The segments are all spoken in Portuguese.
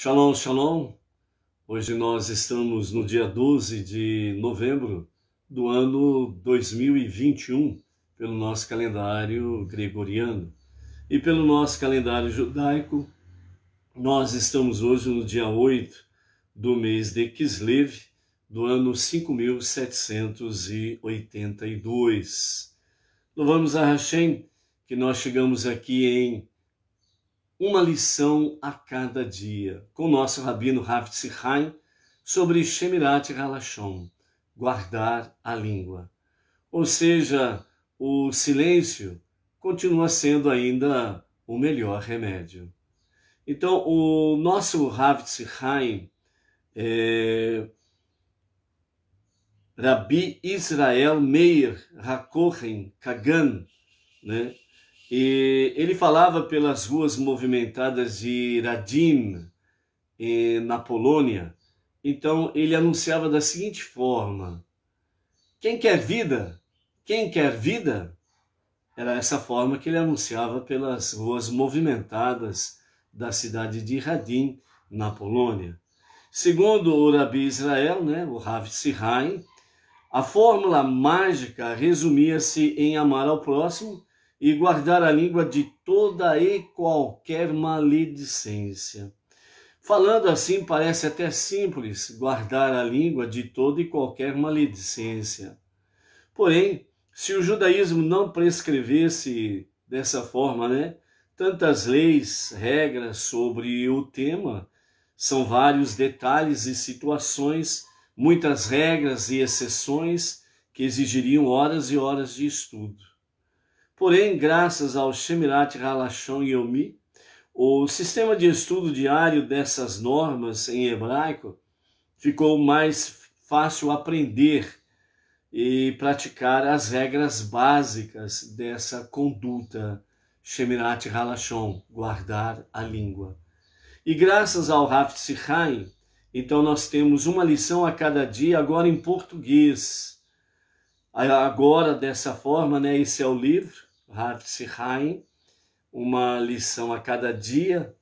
Shalom, shalom. Hoje nós estamos no dia 12 de novembro do ano 2021, pelo nosso calendário gregoriano. E pelo nosso calendário judaico, nós estamos hoje no dia 8 do mês de Kislev, do ano 5782. Louvamos a Hashem que nós chegamos aqui em uma lição a cada dia, com nosso rabino Rav Tzirhaim, sobre Shemirat Halachon, guardar a língua. Ou seja, o silêncio continua sendo ainda o melhor remédio. Então, o nosso Rav Tzirhaim, é, Rabbi Israel Meir Hakohen Kagan, né, e ele falava pelas ruas movimentadas de Radim, eh, na Polônia. Então ele anunciava da seguinte forma: Quem quer vida? Quem quer vida? Era essa forma que ele anunciava pelas ruas movimentadas da cidade de Radim, na Polônia. Segundo o Rabi Israel, né, o Rav Sihain, a fórmula mágica resumia-se em amar ao próximo e guardar a língua de toda e qualquer maledicência. Falando assim, parece até simples guardar a língua de toda e qualquer maledicência. Porém, se o judaísmo não prescrevesse dessa forma, né, tantas leis, regras sobre o tema, são vários detalhes e situações, muitas regras e exceções que exigiriam horas e horas de estudo. Porém, graças ao Shemirat Halachon Yomi, o sistema de estudo diário dessas normas em hebraico ficou mais fácil aprender e praticar as regras básicas dessa conduta Shemirat Halachon, guardar a língua. E graças ao Rav Sichaim, então nós temos uma lição a cada dia, agora em português. Agora, dessa forma, né? Esse é o livro. Hatziraim, uma lição a cada dia.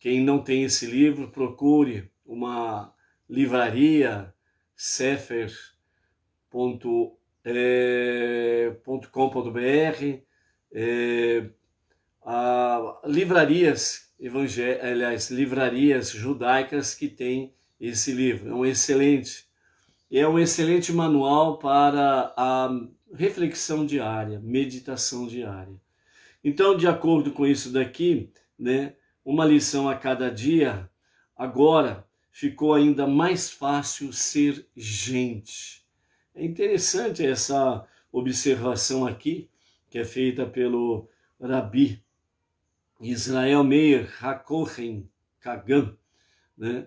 Quem não tem esse livro, procure uma livraria sefer.com.br, eh, é, eh, livrarias evangel aliás, livrarias judaicas que têm esse livro. É um excelente, é um excelente manual para a reflexão diária, meditação diária. Então, de acordo com isso daqui, né, uma lição a cada dia, agora ficou ainda mais fácil ser gente. É interessante essa observação aqui, que é feita pelo Rabi Israel Meir Hakohen Kagan, né?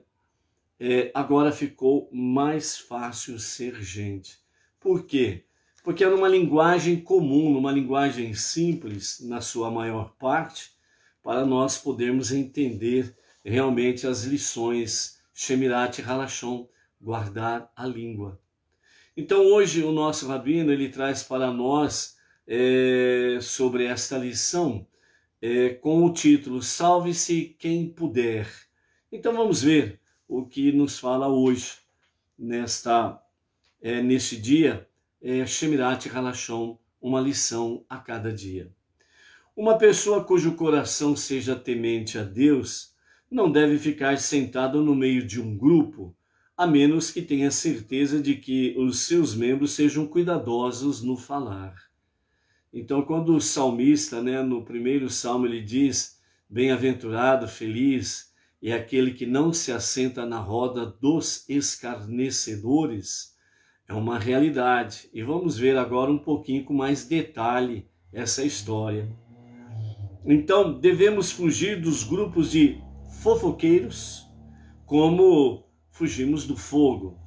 É, agora ficou mais fácil ser gente. Por quê? porque era uma linguagem comum, uma linguagem simples, na sua maior parte, para nós podermos entender realmente as lições Shemirat Halachon, guardar a língua. Então hoje o nosso Rabino ele traz para nós é, sobre esta lição é, com o título Salve-se quem puder. Então vamos ver o que nos fala hoje, nesta, é, neste dia é, Shemirat Halachon, uma lição a cada dia. Uma pessoa cujo coração seja temente a Deus não deve ficar sentado no meio de um grupo, a menos que tenha certeza de que os seus membros sejam cuidadosos no falar. Então, quando o salmista, né, no primeiro salmo, ele diz: Bem-aventurado, feliz é aquele que não se assenta na roda dos escarnecedores é uma realidade. E vamos ver agora um pouquinho com mais detalhe essa história. Então, devemos fugir dos grupos de fofoqueiros como fugimos do fogo.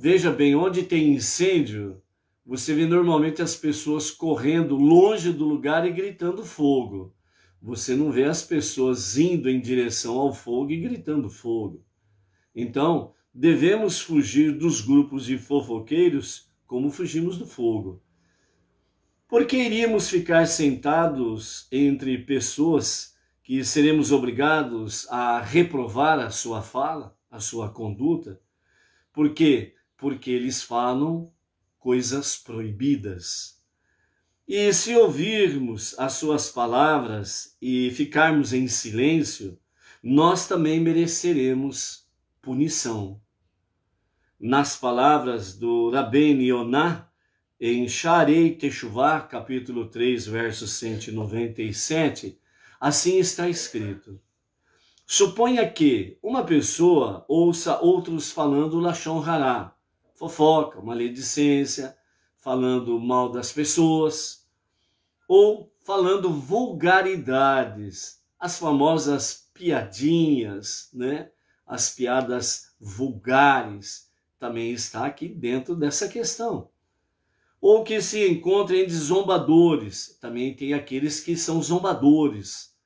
Veja bem, onde tem incêndio, você vê normalmente as pessoas correndo longe do lugar e gritando fogo. Você não vê as pessoas indo em direção ao fogo e gritando fogo. Então, devemos fugir dos grupos de fofoqueiros como fugimos do fogo. Por que iríamos ficar sentados entre pessoas que seremos obrigados a reprovar a sua fala, a sua conduta? Por quê? Porque eles falam coisas proibidas. E se ouvirmos as suas palavras e ficarmos em silêncio, nós também mereceremos punição nas palavras do Raben Yonah, em Sharei Teshuvah, capítulo 3, verso 197, assim está escrito. Suponha que uma pessoa ouça outros falando Lachon Hará, fofoca, maledicência, falando mal das pessoas, ou falando vulgaridades, as famosas piadinhas, né? as piadas vulgares, também está aqui dentro dessa questão. Ou que se encontrem de zombadores, também tem aqueles que são zombadores.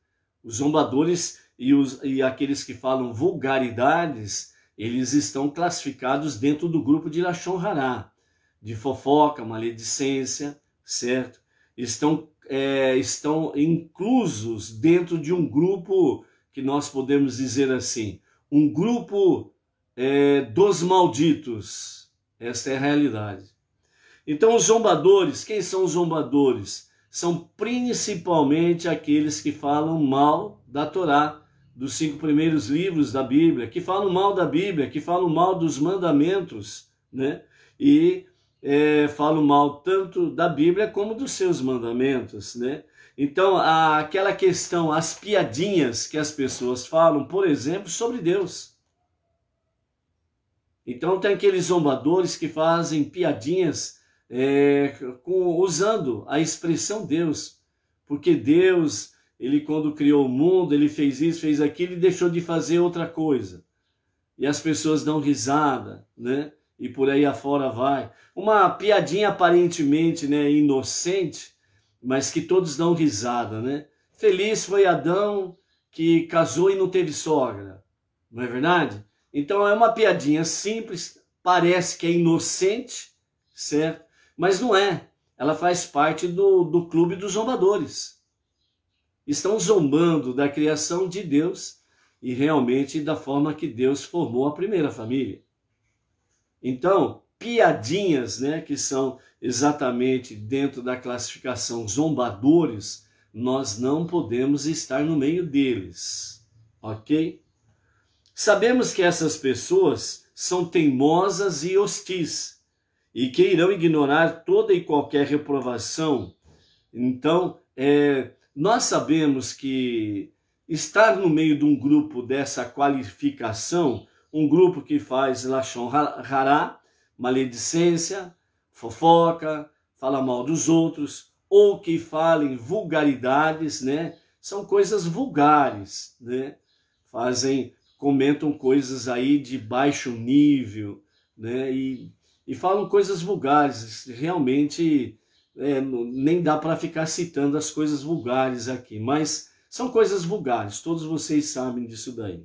Os zombadores e, os, e aqueles que falam vulgaridades, eles estão classificados dentro do grupo de Lashon Hará, de fofoca, maledicência, certo? Estão, é, estão inclusos dentro de um grupo que nós podemos dizer assim, um grupo é, dos malditos. esta é a realidade. Então, os zombadores, quem são os zombadores? São principalmente aqueles que falam mal da Torá, dos cinco primeiros livros da Bíblia, que falam mal da Bíblia, que falam mal dos mandamentos, né? E é, falam mal tanto da Bíblia como dos seus mandamentos, né? Então, aquela questão, as piadinhas que as pessoas falam, por exemplo, sobre Deus. Então tem aqueles zombadores que fazem piadinhas é, com, usando a expressão Deus, porque Deus, ele quando criou o mundo, ele fez isso, fez aquilo e deixou de fazer outra coisa. E as pessoas dão risada, né? E por aí afora vai. Uma piadinha aparentemente né, inocente, mas que todos dão risada, né? Feliz foi Adão que casou e não teve sogra, não é verdade? Então é uma piadinha simples, parece que é inocente, certo? Mas não é. Ela faz parte do, do clube dos zombadores. Estão zombando da criação de Deus e realmente da forma que Deus formou a primeira família. Então, piadinhas, né, que são exatamente dentro da classificação zombadores, nós não podemos estar no meio deles, ok? Sabemos que essas pessoas são teimosas e hostis, e que irão ignorar toda e qualquer reprovação. Então, é, nós sabemos que estar no meio de um grupo dessa qualificação, um grupo que faz lachon rara maledicência, fofoca, fala mal dos outros, ou que falem vulgaridades, né? São coisas vulgares, né? Fazem comentam coisas aí de baixo nível, né? E, e falam coisas vulgares. Realmente é, nem dá para ficar citando as coisas vulgares aqui, mas são coisas vulgares, todos vocês sabem disso daí.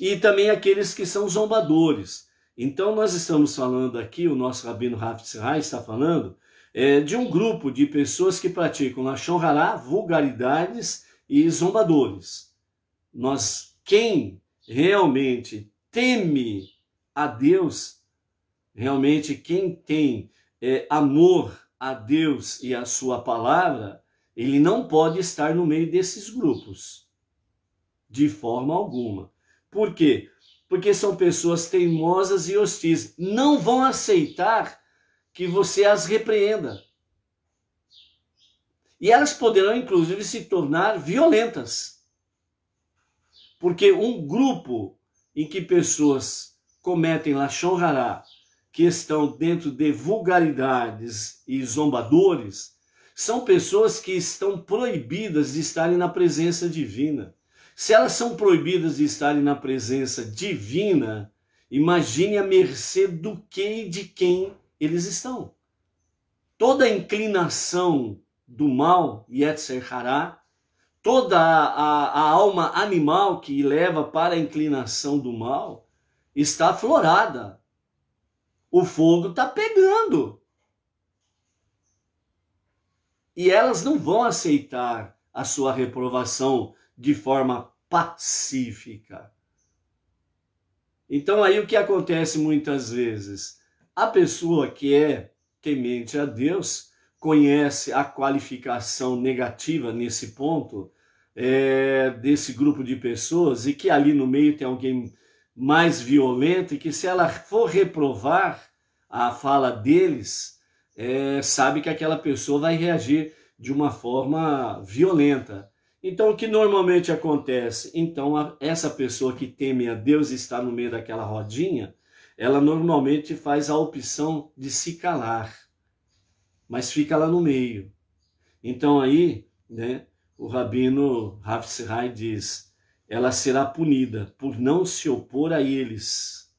E também aqueles que são zombadores. Então nós estamos falando aqui, o nosso Rabino Rafa Rai está falando, é, de um grupo de pessoas que praticam Lachon Hará, vulgaridades e zombadores. Nós, quem realmente teme a Deus, realmente quem tem é, amor a Deus e a sua palavra, ele não pode estar no meio desses grupos, de forma alguma. Por quê? Porque são pessoas teimosas e hostis, não vão aceitar que você as repreenda. E elas poderão, inclusive, se tornar violentas. Porque um grupo em que pessoas cometem lachonrará, que estão dentro de vulgaridades e zombadores, são pessoas que estão proibidas de estarem na presença divina. Se elas são proibidas de estarem na presença divina, imagine a mercê do que e de quem eles estão. Toda inclinação do mal, Yetzer Hará, toda a, a alma animal que leva para a inclinação do mal está aflorada. O fogo está pegando. E elas não vão aceitar a sua reprovação de forma pacífica. Então aí o que acontece muitas vezes? A pessoa que é temente a Deus, conhece a qualificação negativa nesse ponto é, desse grupo de pessoas e que ali no meio tem alguém mais violento e que se ela for reprovar a fala deles, é, sabe que aquela pessoa vai reagir de uma forma violenta. Então, o que normalmente acontece? Então, a, essa pessoa que teme a Deus e está no meio daquela rodinha, ela normalmente faz a opção de se calar mas fica lá no meio. Então aí, né, o rabino Hafsirhai diz, ela será punida por não se opor a eles.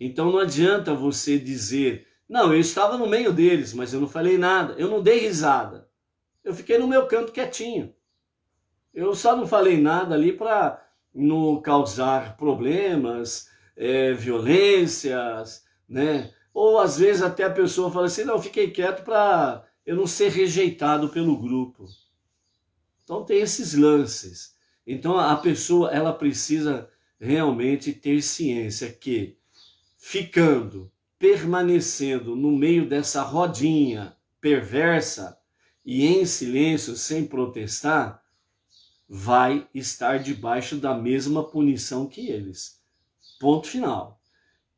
Então não adianta você dizer, não, eu estava no meio deles, mas eu não falei nada, eu não dei risada. Eu fiquei no meu canto quietinho. Eu só não falei nada ali para não causar problemas, é, violências, né? Ou às vezes até a pessoa fala assim: não, fiquei quieto para eu não ser rejeitado pelo grupo. Então tem esses lances. Então a pessoa ela precisa realmente ter ciência que ficando, permanecendo no meio dessa rodinha perversa e em silêncio, sem protestar, vai estar debaixo da mesma punição que eles. Ponto final.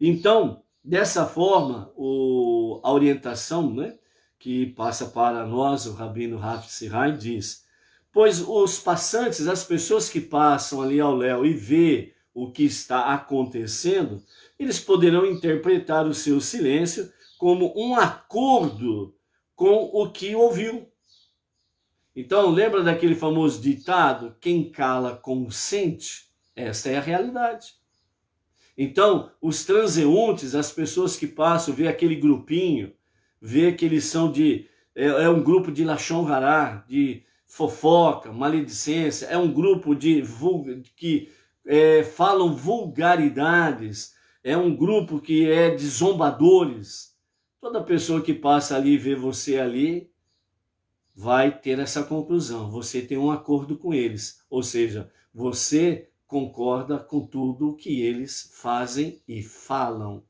Então, Dessa forma, o, a orientação né, que passa para nós, o Rabino Hafsirai diz, pois os passantes, as pessoas que passam ali ao léu e vê o que está acontecendo, eles poderão interpretar o seu silêncio como um acordo com o que ouviu. Então, lembra daquele famoso ditado, quem cala consente? Esta é a realidade. Então, os transeuntes, as pessoas que passam, vê aquele grupinho, vê que eles são de. É, é um grupo de Lachon Hará, de fofoca, maledicência, é um grupo de que é, falam vulgaridades, é um grupo que é de zombadores. Toda pessoa que passa ali e vê você ali vai ter essa conclusão. Você tem um acordo com eles, ou seja, você concorda com tudo o que eles fazem e falam.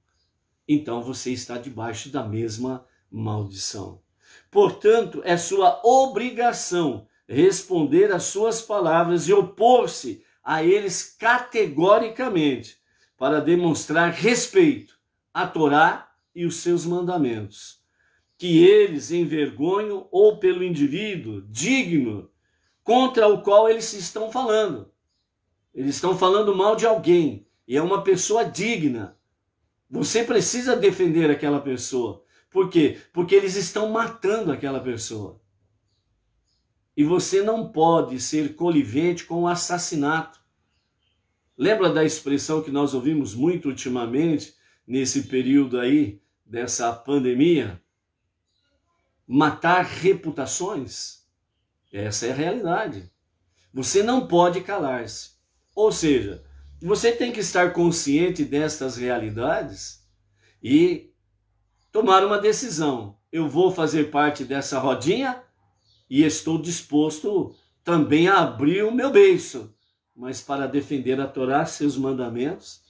Então você está debaixo da mesma maldição. Portanto, é sua obrigação responder às suas palavras e opor-se a eles categoricamente, para demonstrar respeito à Torá e os seus mandamentos. Que eles envergonham ou pelo indivíduo digno contra o qual eles estão falando, eles estão falando mal de alguém e é uma pessoa digna. Você precisa defender aquela pessoa. Por quê? Porque eles estão matando aquela pessoa. E você não pode ser colivente com o assassinato. Lembra da expressão que nós ouvimos muito ultimamente, nesse período aí, dessa pandemia? Matar reputações? Essa é a realidade. Você não pode calar-se. Ou seja, você tem que estar consciente destas realidades e tomar uma decisão. Eu vou fazer parte dessa rodinha e estou disposto também a abrir o meu beiço, mas para defender a Torá, seus mandamentos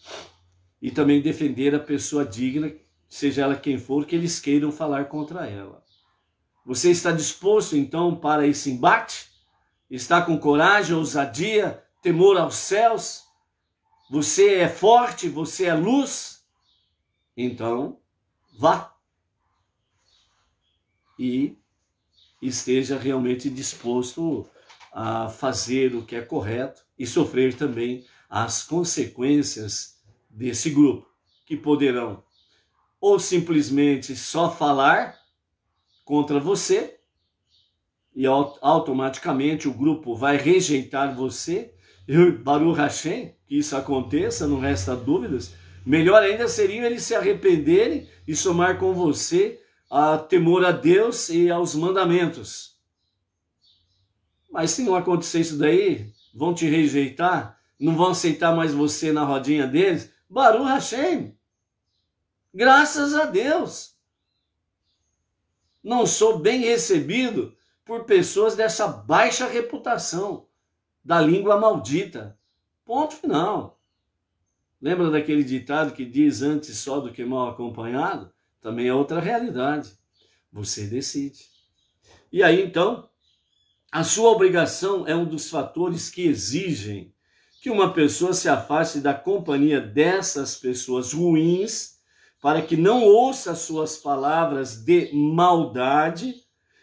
e também defender a pessoa digna, seja ela quem for, que eles queiram falar contra ela. Você está disposto então para esse embate? Está com coragem, ousadia, temor aos céus, você é forte, você é luz, então vá e esteja realmente disposto a fazer o que é correto e sofrer também as consequências desse grupo, que poderão ou simplesmente só falar contra você, e automaticamente o grupo vai rejeitar você Baruch Hashem, que isso aconteça, não resta dúvidas. Melhor ainda seria eles se arrependerem e somar com você a temor a Deus e aos mandamentos. Mas se não acontecer isso daí, vão te rejeitar, não vão aceitar mais você na rodinha deles. Baruch Hashem, graças a Deus. Não sou bem recebido por pessoas dessa baixa reputação da língua maldita. Ponto final. Lembra daquele ditado que diz antes só do que mal acompanhado? Também é outra realidade. Você decide. E aí então, a sua obrigação é um dos fatores que exigem que uma pessoa se afaste da companhia dessas pessoas ruins, para que não ouça suas palavras de maldade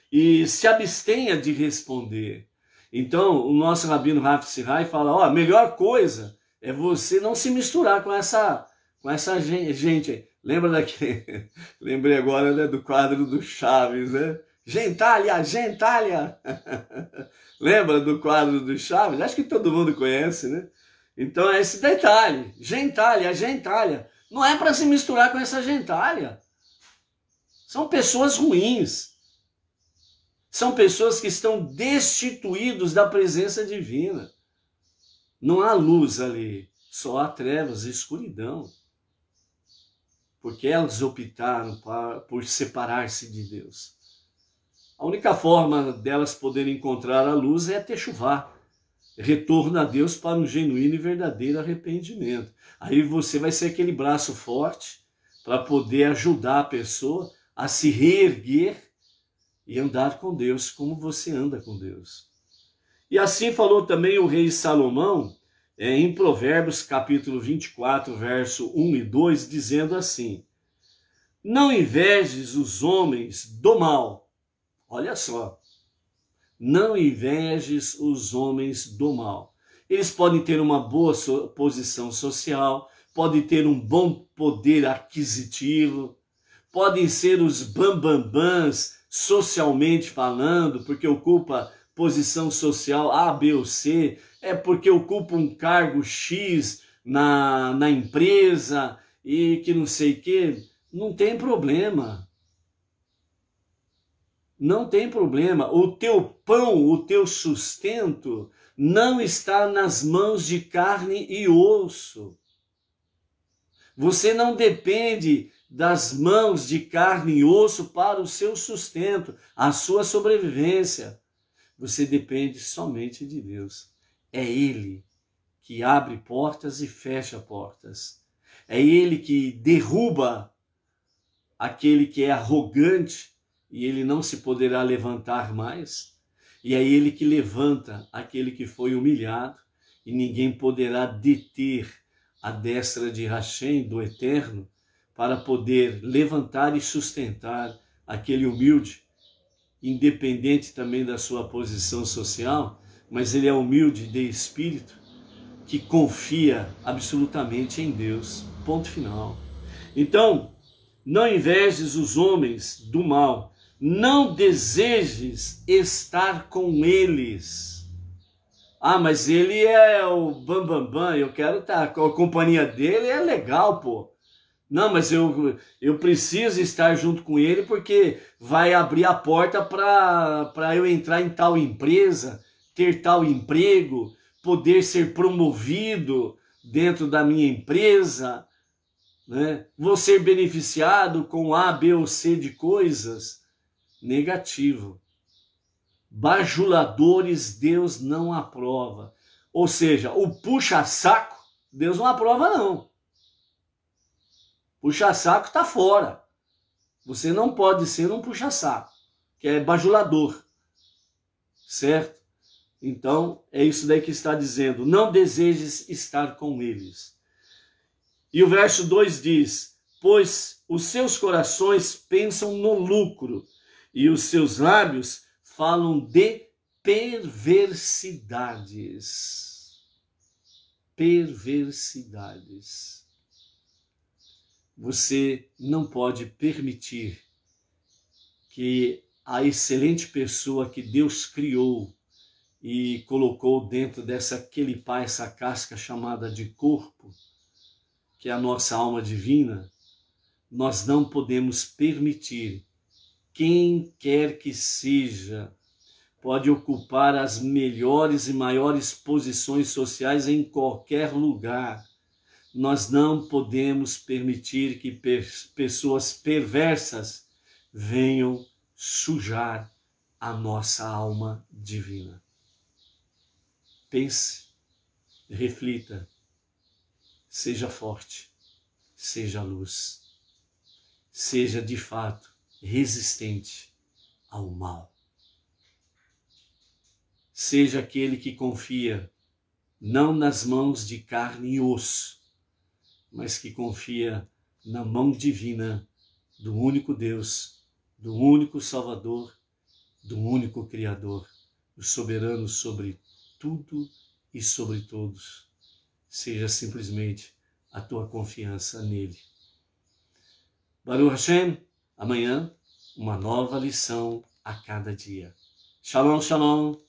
e se abstenha de responder. Então, o nosso Rabino Rav Sirai fala, ó, a melhor coisa é você não se misturar com essa, com essa gente Lembra daquele, lembrei agora né, do quadro do Chaves, né? Gentalha, gentalha! Lembra do quadro do Chaves? Acho que todo mundo conhece, né? Então é esse detalhe, gentalha, gentalha. Não é para se misturar com essa gentalha. São pessoas ruins. São pessoas que estão destituídos da presença divina. Não há luz ali, só há trevas e escuridão. Porque elas optaram por separar-se de Deus. A única forma delas poderem encontrar a luz é techuvá, retorno a Deus para um genuíno e verdadeiro arrependimento. Aí você vai ser aquele braço forte para poder ajudar a pessoa a se reerguer e andar com Deus como você anda com Deus. E assim falou também o rei Salomão é, em Provérbios capítulo 24, verso 1 e 2, dizendo assim: Não invejes os homens do mal. Olha só. Não invejes os homens do mal. Eles podem ter uma boa so posição social, podem ter um bom poder aquisitivo, podem ser os bambambãs socialmente falando, porque ocupa posição social A, B ou C, é porque ocupa um cargo X na, na empresa e que não sei o quê, não tem problema. Não tem problema. O teu pão, o teu sustento não está nas mãos de carne e osso. Você não depende das mãos de carne e osso para o seu sustento, a sua sobrevivência. Você depende somente de Deus. É Ele que abre portas e fecha portas. É Ele que derruba aquele que é arrogante e ele não se poderá levantar mais. E é Ele que levanta aquele que foi humilhado e ninguém poderá deter a destra de Hashem, do Eterno, para poder levantar e sustentar aquele humilde, independente também da sua posição social, mas ele é humilde de espírito, que confia absolutamente em Deus. Ponto final. Então, não invejes os homens do mal, não desejes estar com eles. Ah, mas ele é o bambambam, bam, bam, eu quero estar. A companhia dele é legal, pô. Não, mas eu, eu preciso estar junto com ele porque vai abrir a porta para eu entrar em tal empresa, ter tal emprego, poder ser promovido dentro da minha empresa, né? vou ser beneficiado com A, B ou C de coisas. Negativo. Bajuladores Deus não aprova. Ou seja, o puxa-saco, Deus não aprova, não. Puxa-saco está fora. Você não pode ser um puxa-saco, que é bajulador. Certo? Então, é isso daí que está dizendo. Não desejes estar com eles. E o verso 2 diz: Pois os seus corações pensam no lucro, e os seus lábios falam de perversidades. Perversidades você não pode permitir que a excelente pessoa que Deus criou e colocou dentro dessa pai, essa casca chamada de corpo, que é a nossa alma divina, nós não podemos permitir quem quer que seja pode ocupar as melhores e maiores posições sociais em qualquer lugar. Nós não podemos permitir que pessoas perversas venham sujar a nossa alma divina. Pense, reflita, seja forte, seja luz, seja de fato resistente ao mal. Seja aquele que confia não nas mãos de carne e osso, mas que confia na mão divina do único Deus, do único Salvador, do único Criador, o soberano sobre tudo e sobre todos. Seja simplesmente a tua confiança nele. Baruch Hashem, amanhã uma nova lição a cada dia. Shalom, shalom.